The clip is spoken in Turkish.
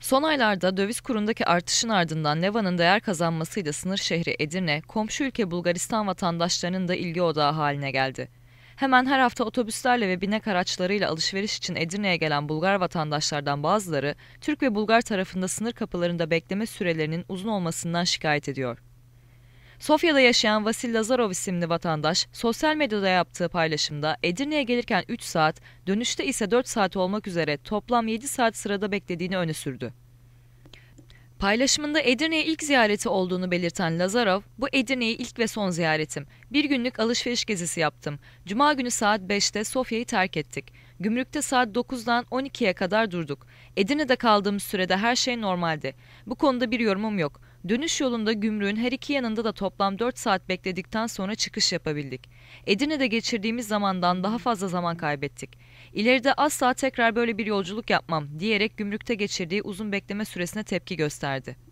Son aylarda döviz kurundaki artışın ardından Nevan'ın değer kazanmasıyla sınır şehri Edirne, komşu ülke Bulgaristan vatandaşlarının da ilgi odağı haline geldi. Hemen her hafta otobüslerle ve binek araçlarıyla alışveriş için Edirne'ye gelen Bulgar vatandaşlardan bazıları, Türk ve Bulgar tarafında sınır kapılarında bekleme sürelerinin uzun olmasından şikayet ediyor. Sofya'da yaşayan Vasil Lazarov isimli vatandaş sosyal medyada yaptığı paylaşımda Edirne'ye gelirken 3 saat, dönüşte ise 4 saat olmak üzere toplam 7 saat sırada beklediğini öne sürdü. Paylaşımında Edirne'ye ilk ziyareti olduğunu belirten Lazarov, bu Edirne'yi ilk ve son ziyaretim. Bir günlük alışveriş gezisi yaptım. Cuma günü saat 5'te Sofya'yı terk ettik. Gümrükte saat 9'dan 12'ye kadar durduk. Edirne'de kaldığım sürede her şey normaldi. Bu konuda bir yorumum yok. Dönüş yolunda gümrüğün her iki yanında da toplam 4 saat bekledikten sonra çıkış yapabildik. Edirne'de geçirdiğimiz zamandan daha fazla zaman kaybettik. İleride asla tekrar böyle bir yolculuk yapmam diyerek gümrükte geçirdiği uzun bekleme süresine tepki gösterdi.